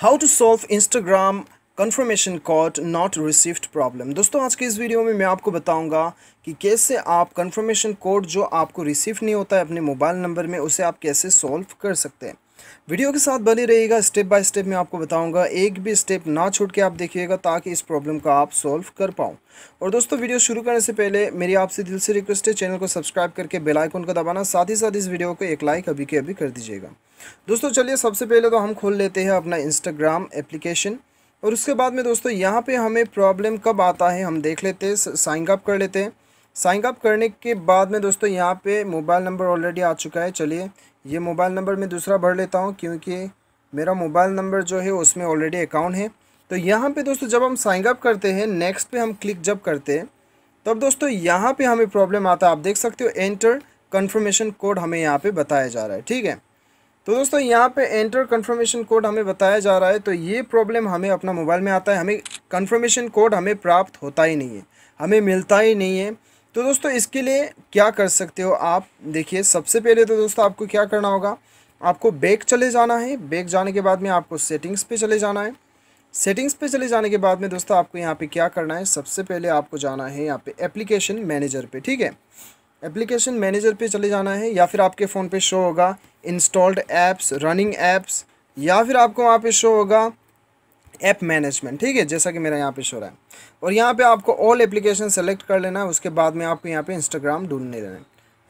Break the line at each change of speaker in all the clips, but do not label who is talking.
how to solve Instagram confirmation code not received problem दोस्तों आज के इस वीडियो में मैं आपको बताऊंगा कि कैसे आप कन्फर्मेशन कोड जो आपको रिसीव नहीं होता है अपने मोबाइल नंबर में उसे आप कैसे सॉल्व कर सकते हैं वीडियो के साथ बने रहिएगा स्टेप बाय स्टेप मैं आपको बताऊंगा एक भी स्टेप ना छोड़ के आप देखिएगा ताकि इस प्रॉब्लम का आप सॉल्व कर पाऊँ और दोस्तों वीडियो शुरू करने से पहले मेरी आपसे दिल से रिक्वेस्ट है चैनल को सब्सक्राइब करके बेल आइकन को दबाना साथ ही साथ इस वीडियो को एक लाइक अभी के अभी कर दीजिएगा दोस्तों चलिए सबसे पहले तो हम खोल लेते हैं अपना इंस्टाग्राम एप्लीकेशन और उसके बाद में दोस्तों यहाँ पे हमें प्रॉब्लम कब आता है हम देख लेते हैं साइन अप कर लेते हैं साइन अप करने के बाद में दोस्तों यहाँ पे मोबाइल नंबर ऑलरेडी आ चुका है चलिए ये मोबाइल नंबर मैं दूसरा भर लेता हूँ क्योंकि मेरा मोबाइल नंबर जो है उसमें ऑलरेडी अकाउंट है तो यहाँ पर दोस्तों जब हम साइन अप करते हैं नेक्स्ट पर हम क्लिक जब करते हैं तब दोस्तों यहाँ पर हमें प्रॉब्लम आता है आप देख सकते हो एंटर कन्फर्मेशन कोड हमें यहाँ पर बताया जा रहा है ठीक है तो दोस्तों यहाँ पे एंटर कन्फर्मेशन कोड हमें बताया जा रहा है तो ये प्रॉब्लम हमें अपना मोबाइल में आता है हमें कन्फर्मेशन कोड हमें प्राप्त होता ही नहीं है हमें मिलता ही नहीं है तो दोस्तों इसके लिए क्या कर सकते हो आप देखिए सबसे पहले तो दोस्तों आपको क्या करना होगा आपको बैक चले जाना है बैक जाने के बाद में आपको सेटिंग्स पर चले जाना है सेटिंग्स पर चले जाने के बाद में दोस्तों आपको यहाँ पर क्या करना है सबसे पहले आपको जाना है यहाँ पर एप्लीकेशन मैनेजर पर ठीक है एप्लीकेशन मैनेजर पे चले जाना है या फिर आपके फ़ोन पे शो होगा इंस्टॉल्ड ऐप्स रनिंग ऐप्स या फिर आपको वहाँ पे शो होगा ऐप मैनेजमेंट ठीक है जैसा कि मेरा यहाँ पे शो रहा है और यहाँ पे आपको ऑल एप्लीकेशन सेलेक्ट कर लेना है उसके बाद में आपको यहाँ पे इंस्टाग्राम ढूंढने देना है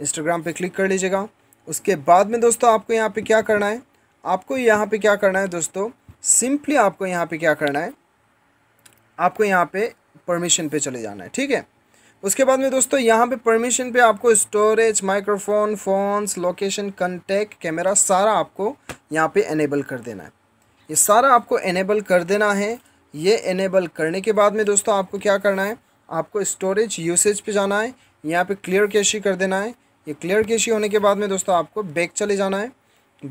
इंस्टाग्राम पे क्लिक कर लीजिएगा उसके बाद में दोस्तों आपको यहाँ पे क्या करना है आपको यहाँ पे क्या करना है दोस्तों सिंपली आपको यहाँ पे क्या करना है आपको यहाँ पे परमिशन पे चले जाना है ठीक है उसके बाद में दोस्तों यहाँ पे परमिशन पे आपको storage microphone phones location contact camera सारा आपको यहाँ पे एनेबल कर देना है ये सारा आपको एनेबल कर देना है ये एनेबल करने के बाद में दोस्तों आपको क्या करना है आपको स्टोरेज यूसेज पे जाना है यहाँ पे क्लियर कैशी कर देना है ये क्लियर कैशी होने के बाद में दोस्तों आपको बैक चले जाना है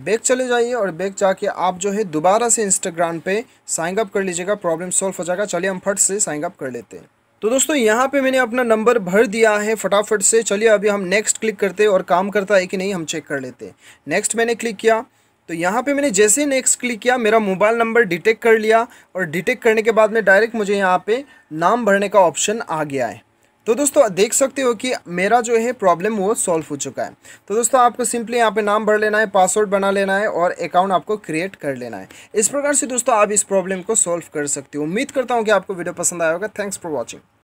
बैक चले जाइए और बैक जाके आप जो है दोबारा से इंस्टाग्राम पे साइनअप कर लीजिएगा प्रॉब्लम सॉल्व हो जाएगा चलिए हम फट से साइनअप कर लेते हैं तो दोस्तों यहाँ पे मैंने अपना नंबर भर दिया है फटाफट से चलिए अभी हम नेक्स्ट क्लिक करते और काम करता है कि नहीं हम चेक कर लेते नेक्स्ट मैंने क्लिक किया तो यहाँ पे मैंने जैसे ही नेक्स्ट क्लिक किया मेरा मोबाइल नंबर डिटेक्ट कर लिया और डिटेक्ट करने के बाद में डायरेक्ट मुझे यहाँ पे नाम भरने का ऑप्शन आ गया है तो दोस्तों देख सकते हो कि मेरा जो है प्रॉब्लम वो सॉल्व हो चुका है तो दोस्तों आपको सिंपली यहाँ पे नाम भर लेना है पासवर्ड बना लेना है और अकाउंट आपको क्रिएट कर लेना है इस प्रकार से दोस्तों आप इस प्रॉब्लम को सॉल्व कर सकते हो उम्मीद करता हूँ कि आपको वीडियो पसंद आया होगा थैंक्स फॉर वॉचिंग